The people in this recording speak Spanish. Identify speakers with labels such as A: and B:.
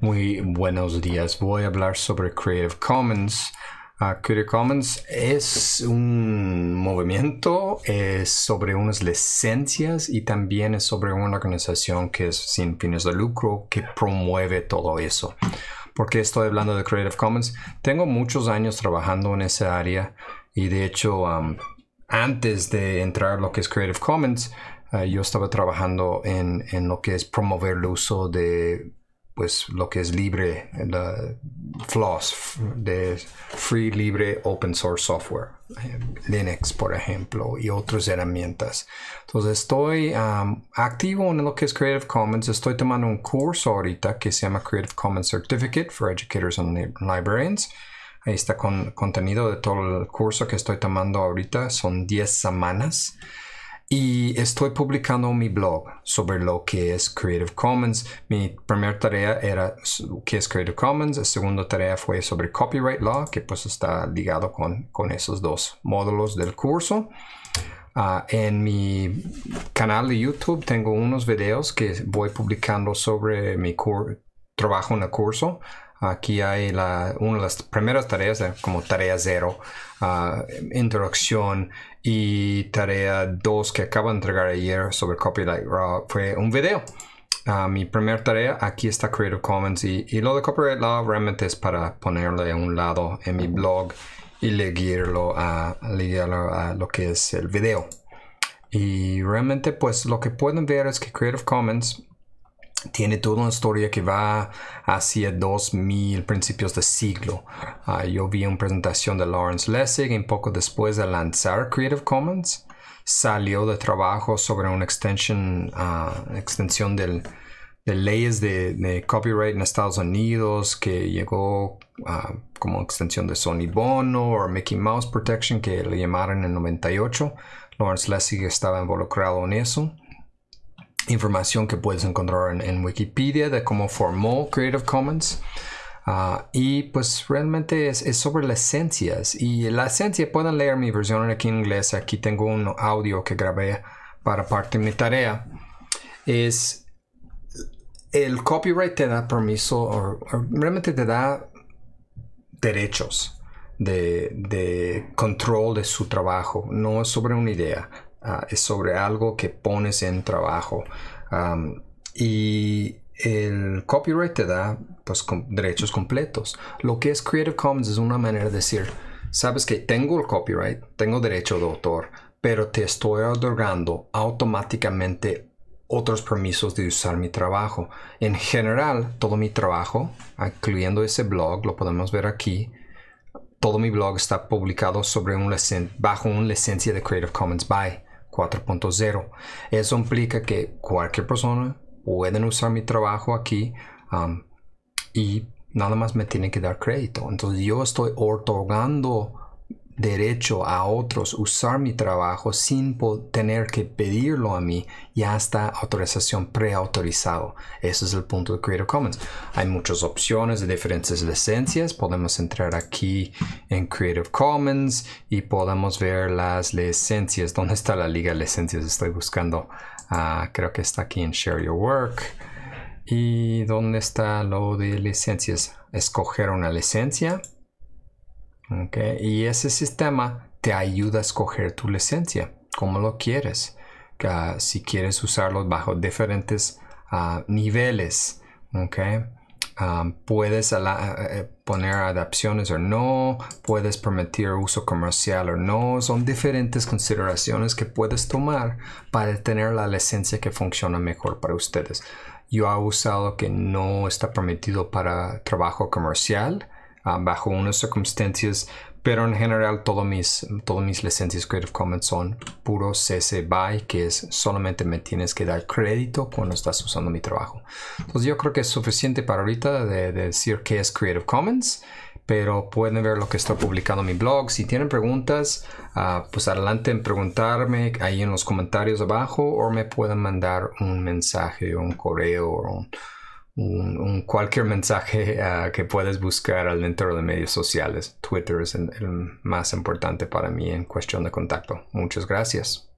A: Muy buenos días. Voy a hablar sobre Creative Commons. Ah, Creative Commons es un movimiento, es sobre unas licencias y también es sobre una organización que es sin fines de lucro que promueve todo eso. ¿Por qué estoy hablando de Creative Commons? Tengo muchos años trabajando en esa área y de hecho antes de entrar lo que es Creative Commons, ah, yo estaba trabajando en, en lo que es promover el uso de pues lo que es libre, la FLOSS, de Free Libre Open Source Software, eh, Linux por ejemplo, y otras herramientas. Entonces estoy activo en lo que es Creative Commons, estoy tomando un curso ahorita que se llama Creative Commons Certificate for Educators and Librarians. Ahí está con contenido de todo el curso que estoy tomando ahorita, son 10 semanas. Y estoy publicando mi blog sobre lo que es Creative Commons. Mi primera tarea era qué es Creative Commons. La segunda tarea fue sobre Copyright Law, que pues está ligado con, con esos dos módulos del curso. Ah, en mi canal de YouTube tengo unos videos que voy publicando sobre mi trabajo en el curso. Aquí hay una de las primeras tareas, eh, como tarea 0, ah, introducción y tarea 2 que acabo de entregar ayer sobre Copyright Law fue un video. Ah, mi primera tarea aquí está Creative Commons y, lo de Copyright Law realmente es para ponerle a un lado en mi blog y leerlo leerlo a lo que es el video. Y realmente pues lo que pueden ver es que Creative Commons tiene toda una historia que va hacia 2000 principios de siglo. Ah, yo vi una presentación de Lawrence Lessig un poco después de lanzar Creative Commons. Salió de trabajo sobre una extension, ah, extensión de leyes de, de, copyright en Estados Unidos que llegó ah, como extensión de Sony Bono o Mickey Mouse Protection que le llamaron en 98. Lawrence Lessig estaba involucrado en eso información que puedes encontrar en, Wikipedia de cómo formó Creative Commons. Ah, y pues realmente es, sobre las esencias. Y la esencia, pueden leer mi versión aquí en inglés. Aquí tengo un audio que grabé para parte de mi tarea. Es el copyright te da permiso, realmente te da derechos de, de, control de su trabajo. No es sobre una idea, Ah, es sobre algo que pones en trabajo. y el copyright te da pues, derechos completos. Lo que es Creative Commons es una manera de decir, sabes que tengo el copyright, tengo derecho de autor, pero te estoy otorgando automáticamente otros permisos de usar mi trabajo. En general, todo mi trabajo, incluyendo ese blog, lo podemos ver aquí, todo mi blog está publicado sobre un bajo una licencia de Creative Commons by. 4.0. Eso implica que cualquier persona pueden usar mi trabajo aquí um, y nada más me tiene que dar crédito. Entonces yo estoy otorgando derecho a otros usar mi trabajo sin tener que pedirlo a mí, ya está autorización preautorizado. Ese es el punto de Creative Commons. Hay muchas opciones de diferentes licencias. Podemos entrar aquí en Creative Commons y podemos ver las licencias. ¿Dónde está la liga de licencias? Estoy buscando. Ah, creo que está aquí en Share Your Work. ¿Y dónde está lo de licencias? Escoger una licencia y ese sistema te ayuda a escoger tu licencia, como lo quieres. Ah, si quieres usarlo bajo diferentes ah, niveles, ah, puedes eh, eh, poner adaptaciones o no, puedes permitir uso comercial o no. Son diferentes consideraciones que puedes tomar para tener la licencia que funciona mejor para ustedes. Yo he usado que no está permitido para trabajo comercial Ah, bajo unas circunstancias, pero en general todas mis, todo mis licencias Creative Commons son puro CC BY, que es solamente me tienes que dar crédito cuando estás usando mi trabajo. Entonces yo creo que es suficiente para ahorita de, decir que es Creative Commons pero pueden ver lo que estoy publicando en mi blog. Si tienen preguntas, ah, pues adelante en preguntarme ahí en los comentarios abajo o me pueden mandar un mensaje o un correo o un, un, cualquier mensaje ah, que puedes buscar al dentro de medios sociales. Twitter es el más importante para mí en cuestión de contacto. Muchas gracias.